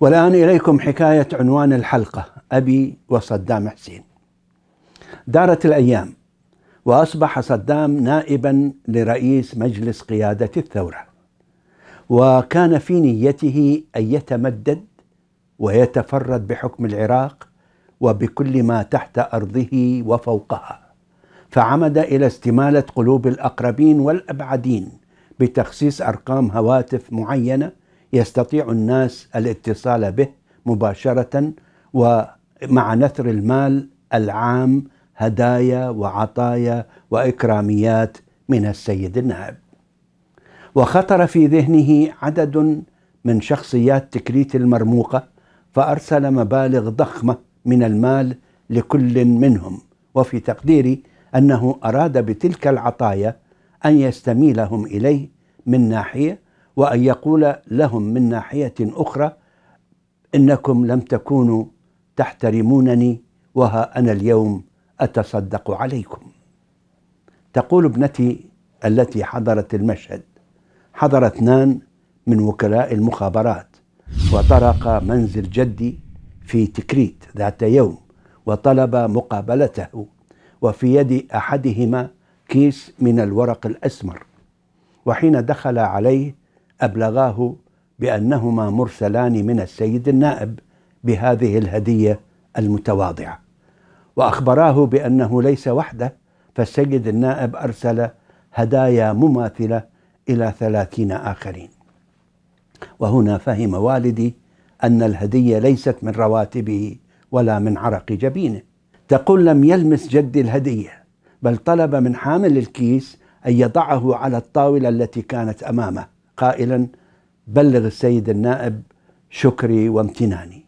والآن إليكم حكاية عنوان الحلقة أبي وصدام حسين دارت الأيام وأصبح صدام نائبا لرئيس مجلس قيادة الثورة وكان في نيته أن يتمدد ويتفرد بحكم العراق وبكل ما تحت أرضه وفوقها فعمد إلى استمالة قلوب الأقربين والأبعدين بتخصيص أرقام هواتف معينة يستطيع الناس الاتصال به مباشرة ومع نثر المال العام هدايا وعطايا وإكراميات من السيد النائب وخطر في ذهنه عدد من شخصيات تكريت المرموقة فأرسل مبالغ ضخمة من المال لكل منهم وفي تقديري أنه أراد بتلك العطايا أن يستميلهم إليه من ناحية وأن يقول لهم من ناحية أخرى إنكم لم تكونوا تحترمونني وها أنا اليوم أتصدق عليكم تقول ابنتي التي حضرت المشهد حضر اثنان من وكلاء المخابرات وطرق منزل جدي في تكريت ذات يوم وطلب مقابلته وفي يد احدهما كيس من الورق الاسمر وحين دخل عليه أبلغاه بأنهما مرسلان من السيد النائب بهذه الهدية المتواضعة وأخبراه بأنه ليس وحده فالسيد النائب أرسل هدايا مماثلة إلى ثلاثين آخرين وهنا فهم والدي أن الهدية ليست من رواتبه ولا من عرق جبينه تقول لم يلمس جدي الهدية بل طلب من حامل الكيس أن يضعه على الطاولة التي كانت أمامه قائلا بلغ السيد النائب شكري وامتناني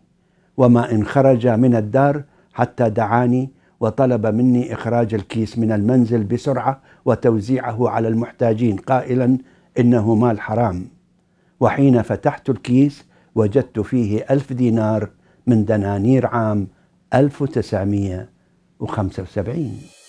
وما إن خرج من الدار حتى دعاني وطلب مني إخراج الكيس من المنزل بسرعة وتوزيعه على المحتاجين قائلا إنه مال حرام وحين فتحت الكيس وجدت فيه ألف دينار من دنانير عام 1975